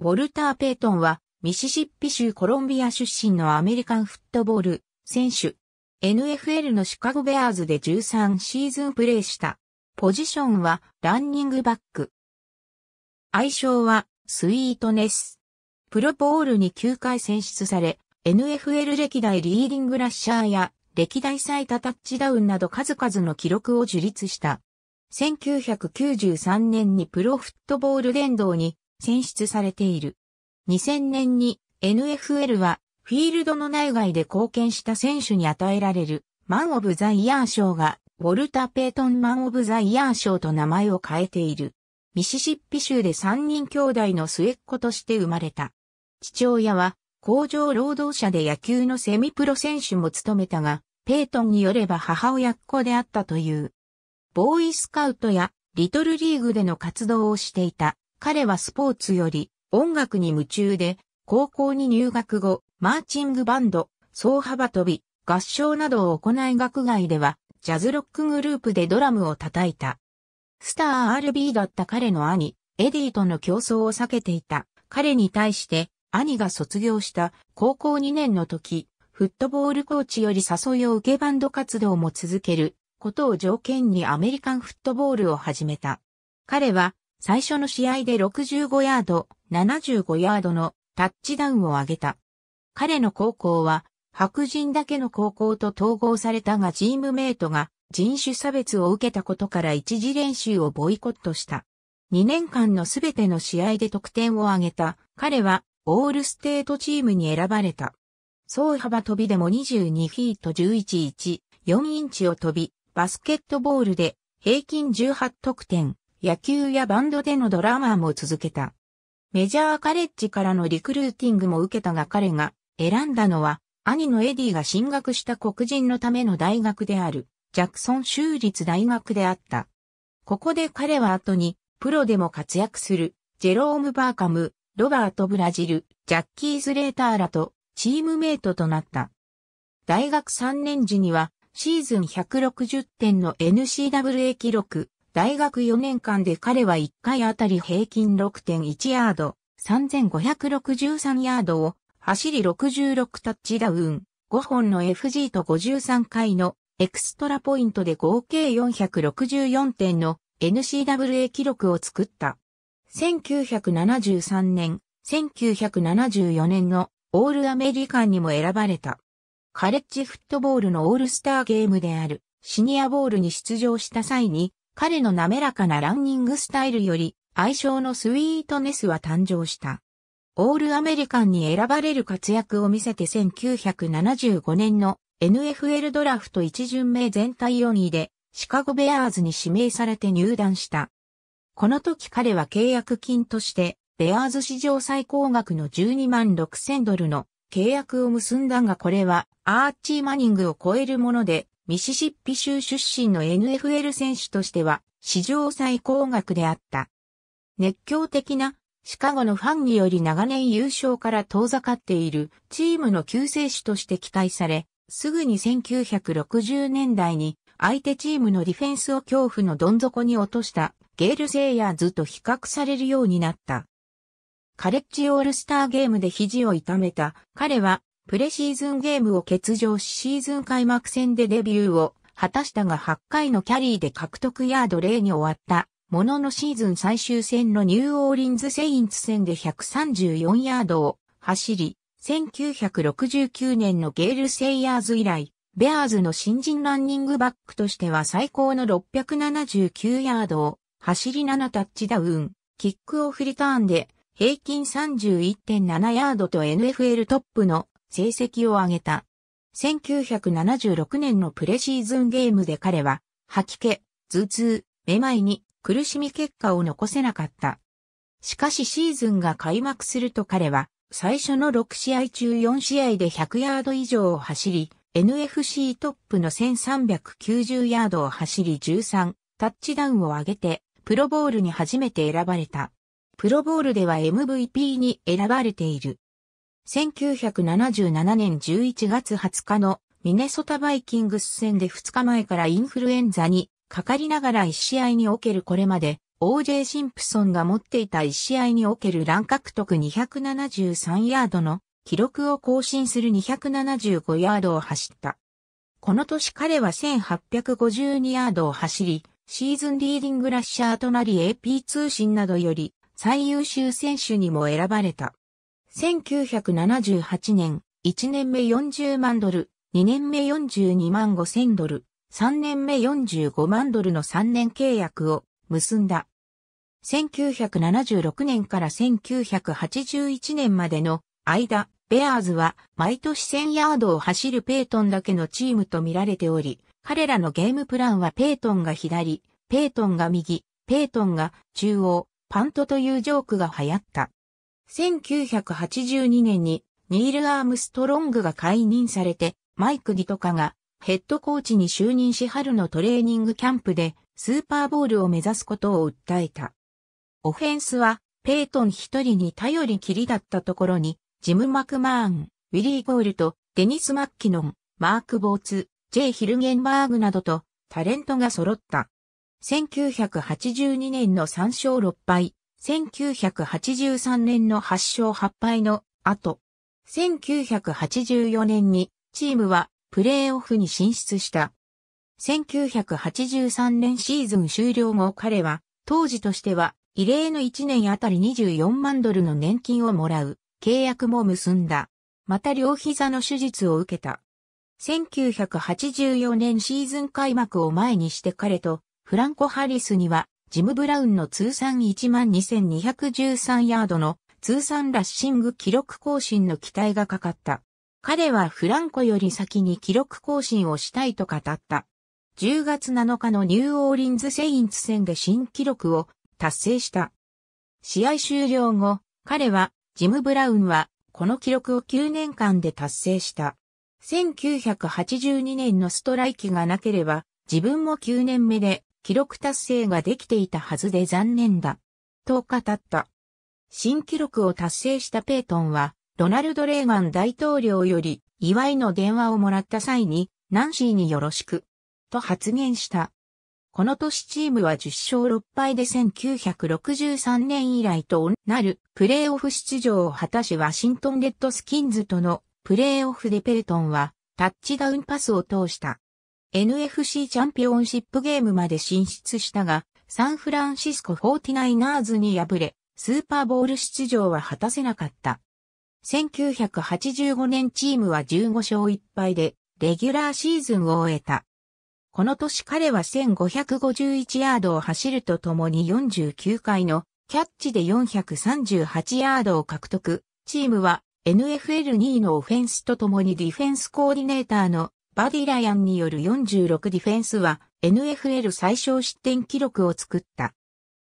ウォルター・ペイトンは、ミシシッピ州コロンビア出身のアメリカンフットボール選手。NFL のシカゴベアーズで13シーズンプレーした。ポジションはランニングバック。愛称はスイートネス。プロボールに9回選出され、NFL 歴代リーディングラッシャーや歴代最多タッチダウンなど数々の記録を樹立した。1993年にプロフットボール殿堂に選出されている。2000年に NFL はフィールドの内外で貢献した選手に与えられるマン・オブ・ザ・イヤー賞がウォルター・ペイトン・マン・オブ・ザ・イヤー賞と名前を変えている。ミシシッピ州で3人兄弟の末っ子として生まれた。父親は工場労働者で野球のセミプロ選手も務めたが、ペイトンによれば母親っ子であったという。ボーイスカウトやリトルリーグでの活動をしていた。彼はスポーツより音楽に夢中で、高校に入学後、マーチングバンド、総幅跳び、合唱などを行い学外では、ジャズロックグループでドラムを叩いた。スター RB だった彼の兄、エディとの競争を避けていた。彼に対して、兄が卒業した高校2年の時、フットボールコーチより誘いを受けバンド活動も続けることを条件にアメリカンフットボールを始めた。彼は最初の試合で65ヤード、75ヤードのタッチダウンを挙げた。彼の高校は白人だけの高校と統合されたがチームメイトが人種差別を受けたことから一時練習をボイコットした。2年間のすべての試合で得点を挙げた彼はオールステートチームに選ばれた。総幅飛びでも22フィート11.1、4インチを飛び、バスケットボールで平均18得点、野球やバンドでのドラマーも続けた。メジャーカレッジからのリクルーティングも受けたが彼が選んだのは兄のエディが進学した黒人のための大学であるジャクソン州立大学であった。ここで彼は後にプロでも活躍するジェローム・バーカム、ロバート・ブラジル、ジャッキー・ズレーターらとチームメイトとなった。大学3年時にはシーズン160点の n c w a 記録大学4年間で彼は1回あたり平均6.1ヤード、3563ヤードを、走り66タッチダウン、5本の FG と53回のエクストラポイントで合計464点の n c w a 記録を作った。1973年、1974年のオールアメリカンにも選ばれた。カレッジフットボールのオールスターゲームであるシニアボールに出場した際に彼の滑らかなランニングスタイルより、愛称のスイートネスは誕生した。オールアメリカンに選ばれる活躍を見せて1975年の NFL ドラフト一巡目全体4位でシカゴベアーズに指名されて入団した。この時彼は契約金としてベアーズ史上最高額の12万6千ドルの契約を結んだがこれはアーチーマニングを超えるものでミシシッピ州出身の NFL 選手としては史上最高額であった。熱狂的なシカゴのファンにより長年優勝から遠ざかっているチームの救世主として期待され、すぐに1960年代に相手チームのディフェンスを恐怖のどん底に落としたゲール・セイヤーズと比較されるようになった。カレッジオールスターゲームで肘を痛めた彼はプレシーズンゲームを欠場しシーズン開幕戦でデビューを果たしたが8回のキャリーで獲得ヤード0に終わった。もののシーズン最終戦のニューオーリンズ・セインツ戦で134ヤードを走り、1969年のゲール・セイヤーズ以来、ベアーズの新人ランニングバックとしては最高の679ヤードを走り7タッチダウン、キックオフリターンで平均31.7ヤードと NFL トップの成績を上げた。1976年のプレシーズンゲームで彼は、吐き気、頭痛、めまいに苦しみ結果を残せなかった。しかしシーズンが開幕すると彼は、最初の6試合中4試合で100ヤード以上を走り、NFC トップの1390ヤードを走り13、タッチダウンを上げて、プロボールに初めて選ばれた。プロボールでは MVP に選ばれている。1977年11月20日のミネソタバイキングス戦で2日前からインフルエンザにかかりながら1試合におけるこれまで OJ シンプソンが持っていた1試合における乱獲得273ヤードの記録を更新する275ヤードを走った。この年彼は1852ヤードを走り、シーズンリーディングラッシャーとなり AP 通信などより最優秀選手にも選ばれた。1978年、1年目40万ドル、2年目42万5千ドル、3年目45万ドルの3年契約を結んだ。1976年から1981年までの間、ベアーズは毎年1000ヤードを走るペイトンだけのチームと見られており、彼らのゲームプランはペイトンが左、ペイトンが右、ペイトンが中央、パントというジョークが流行った。1982年にニール・アームストロングが解任されて、マイク・ディトカがヘッドコーチに就任し春のトレーニングキャンプでスーパーボールを目指すことを訴えた。オフェンスはペイトン一人に頼りきりだったところに、ジム・マクマーン、ウィリー・ゴールとデニス・マッキノン、マーク・ボーツ、ジェイ・ヒルゲンバーグなどとタレントが揃った。1982年の3勝6敗、1983年の8勝8敗の後、1984年にチームはプレーオフに進出した。1983年シーズン終了後彼は当時としては異例の1年あたり24万ドルの年金をもらう契約も結んだ。また両膝の手術を受けた。1984年シーズン開幕を前にして彼とフランコ・ハリスにはジム・ブラウンの通算12,213ヤードの通算ラッシング記録更新の期待がかかった。彼はフランコより先に記録更新をしたいと語った。10月7日のニューオーリンズ・セインツ戦で新記録を達成した。試合終了後、彼は、ジム・ブラウンは、この記録を9年間で達成した。1982年のストライキがなければ、自分も9年目で記録達成ができていたはずで残念だ。と語った。新記録を達成したペイトンは、ロナルド・レーガン大統領より祝いの電話をもらった際に、ナンシーによろしく、と発言した。この年チームは10勝6敗で1963年以来となるプレーオフ出場を果たしワシントンレッドスキンズとのプレーオフでペルトンはタッチダウンパスを通した。NFC チャンピオンシップゲームまで進出したが、サンフランシスコ 49ers に敗れ、スーパーボール出場は果たせなかった。1985年チームは15勝1敗で、レギュラーシーズンを終えた。この年彼は1551ヤードを走るとともに49回のキャッチで438ヤードを獲得。チームは NFL2 位のオフェンスとともにディフェンスコーディネーターのバディライアンによる46ディフェンスは NFL 最小失点記録を作った。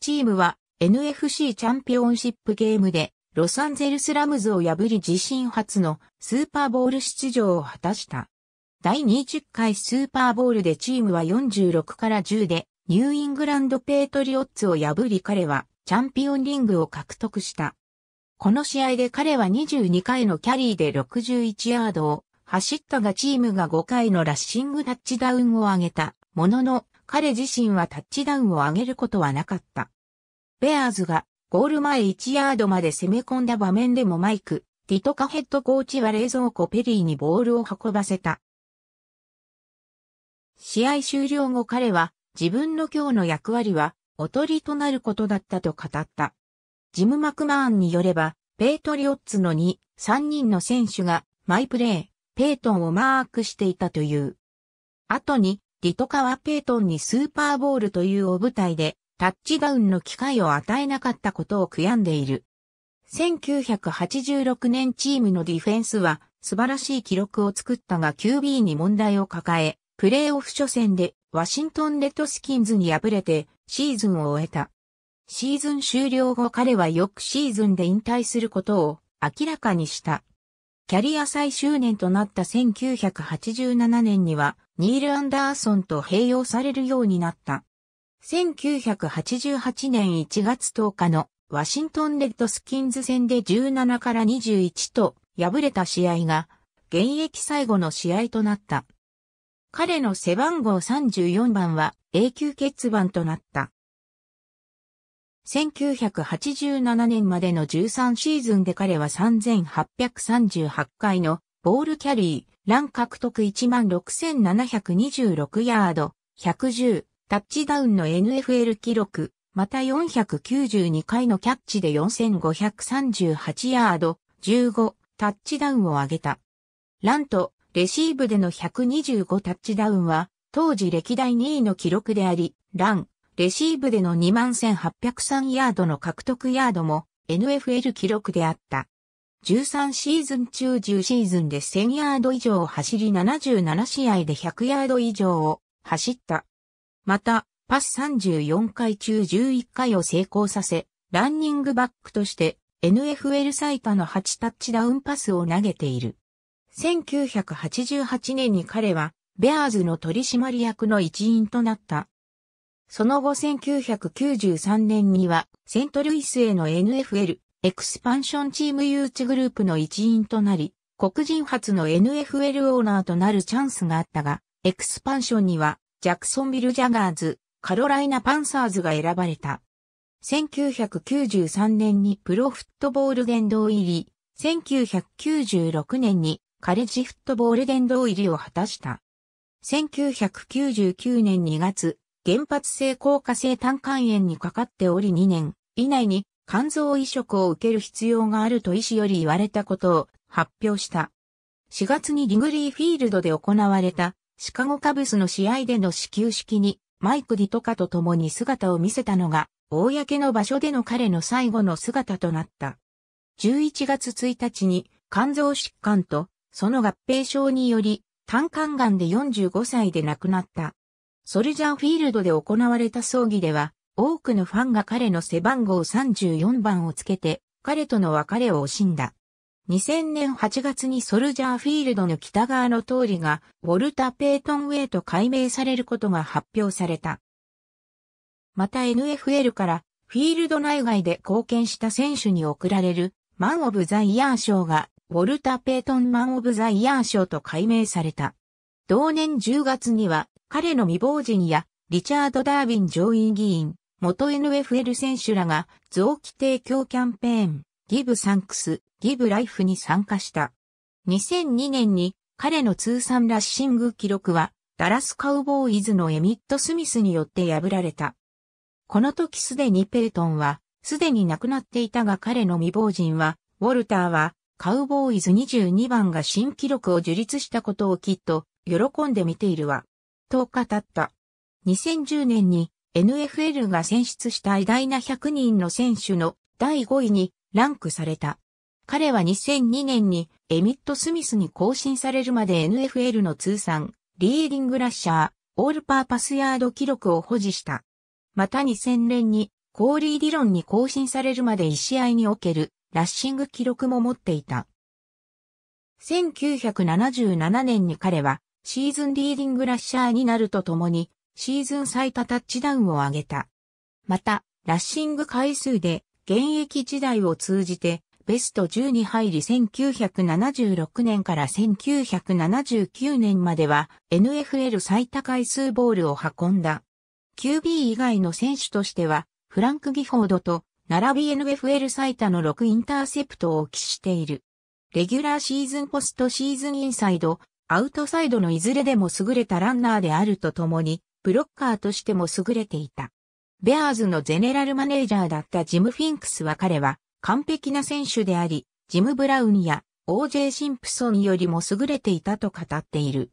チームは NFC チャンピオンシップゲームでロサンゼルスラムズを破り自身初のスーパーボール出場を果たした。第20回スーパーボールでチームは46から10でニューイングランドペイトリオッツを破り彼はチャンピオンリングを獲得した。この試合で彼は22回のキャリーで61ヤードを走ったがチームが5回のラッシングタッチダウンを上げたものの、彼自身はタッチダウンを上げることはなかった。ベアーズがゴール前1ヤードまで攻め込んだ場面でもマイク、ティトカヘッドコーチは冷蔵庫ペリーにボールを運ばせた。試合終了後彼は自分の今日の役割はおとりとなることだったと語った。ジム・マクマーンによれば、ペイトリオッツの2、3人の選手がマイプレー、ペイトンをマークしていたという。後に、ディトカはペイトンにスーパーボールというお舞台で、タッチダウンの機会を与えなかったことを悔やんでいる。1986年チームのディフェンスは素晴らしい記録を作ったが QB に問題を抱え、プレーオフ初戦でワシントンレッドスキンズに敗れてシーズンを終えた。シーズン終了後彼は翌シーズンで引退することを明らかにした。キャリア最終年となった1987年には、ニール・アンダーソンと併用されるようになった。1988年1月10日のワシントン・レッドスキンズ戦で17から21と敗れた試合が、現役最後の試合となった。彼の背番号34番は永久欠番となった。1987年までの13シーズンで彼は3838回のボールキャリー、ラン獲得16,726ヤード、110、タッチダウンの NFL 記録、また492回のキャッチで4,538ヤード、15、タッチダウンを上げた。ランとレシーブでの125タッチダウンは、当時歴代2位の記録であり、ラン、レシーブでの21,803ヤードの獲得ヤードも NFL 記録であった。13シーズン中10シーズンで1000ヤード以上を走り77試合で100ヤード以上を走った。また、パス34回中11回を成功させ、ランニングバックとして NFL 最多の8タッチダウンパスを投げている。1988年に彼は、ベアーズの取締役の一員となった。その後1993年にはセントルイスへの NFL エクスパンションチーム誘致グループの一員となり、黒人初の NFL オーナーとなるチャンスがあったが、エクスパンションにはジャクソンビル・ジャガーズ、カロライナ・パンサーズが選ばれた。1993年にプロフットボール殿堂入り、1996年にカレッジフットボール殿堂入りを果たした。1999年2月、原発性硬化性胆管炎にかかっており2年以内に肝臓移植を受ける必要があると医師より言われたことを発表した。4月にリグリーフィールドで行われたシカゴカブスの試合での始球式にマイク・ディトカと共に姿を見せたのが公の場所での彼の最後の姿となった。11月1日に肝臓疾患とその合併症により胆管癌で45歳で亡くなった。ソルジャーフィールドで行われた葬儀では、多くのファンが彼の背番号34番をつけて、彼との別れを惜しんだ。2000年8月にソルジャーフィールドの北側の通りが、ウォルタ・ペイトンウェイと改名されることが発表された。また NFL からフィールド内外で貢献した選手に贈られるマン・オブ・ザ・イヤー賞がウォルタ・ペイトン・マン・オブ・ザ・イヤー賞と改名された。同年10月には彼の未亡人やリチャード・ダーウィン上院議員、元 NFL 選手らが臓器提供キャンペーン、ギブ・サンクス、ギブ・ライフに参加した。2002年に彼の通算ラッシング記録はダラスカウボーイズのエミット・スミスによって破られた。この時すでにペルトンはすでに亡くなっていたが彼の未亡人はウォルターはカウボーイズ22番が新記録を樹立したことをきっと喜んで見ているわ。と語った。2010年に NFL が選出した偉大な100人の選手の第5位にランクされた。彼は2002年にエミット・スミスに更新されるまで NFL の通算リーディングラッシャー、オールパーパスヤード記録を保持した。また2000年にコーリー・ディロンに更新されるまで1試合におけるラッシング記録も持っていた。1977年に彼はシーズンリーディングラッシャーになるとともに、シーズン最多タッチダウンを上げた。また、ラッシング回数で、現役時代を通じて、ベスト10に入り1976年から1979年までは NFL 最多回数ボールを運んだ。QB 以外の選手としては、フランク・ギフォードと並び NFL 最多の6インターセプトを期している。レギュラーシーズンポストシーズンインサイド、アウトサイドのいずれでも優れたランナーであるとともに、ブロッカーとしても優れていた。ベアーズのゼネラルマネージャーだったジム・フィンクスは彼は完璧な選手であり、ジム・ブラウンや OJ シンプソンよりも優れていたと語っている。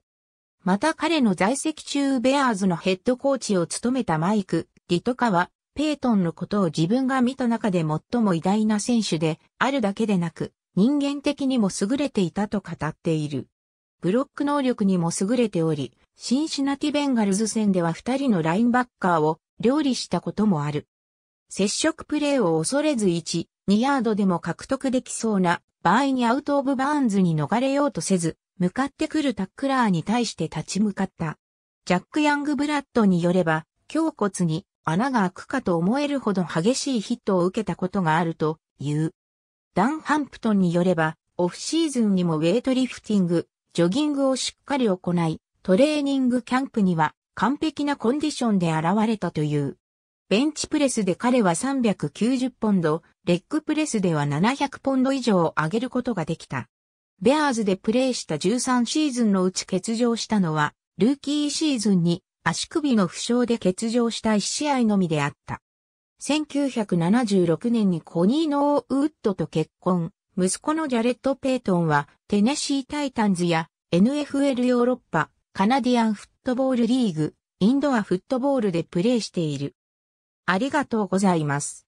また彼の在籍中ベアーズのヘッドコーチを務めたマイク・リトカは、ペイトンのことを自分が見た中で最も偉大な選手であるだけでなく、人間的にも優れていたと語っている。ブロック能力にも優れており、シンシナティベンガルズ戦では2人のラインバッカーを料理したこともある。接触プレーを恐れず1、2ヤードでも獲得できそうな場合にアウトオブバーンズに逃れようとせず、向かってくるタックラーに対して立ち向かった。ジャック・ヤング・ブラッドによれば、胸骨に穴が開くかと思えるほど激しいヒットを受けたことがあるという。ダン・ハンプトンによれば、オフシーズンにもウェイトリフティング、ジョギングをしっかり行い、トレーニングキャンプには完璧なコンディションで現れたという。ベンチプレスで彼は390ポンド、レッグプレスでは700ポンド以上を上げることができた。ベアーズでプレーした13シーズンのうち欠場したのは、ルーキーシーズンに足首の負傷で欠場した1試合のみであった。1976年にコニー・ノーウッドと結婚、息子のジャレット・ペイトンは、テネシー・タイタンズや、NFL ヨーロッパ、カナディアンフットボールリーグ、インドアフットボールでプレーしている。ありがとうございます。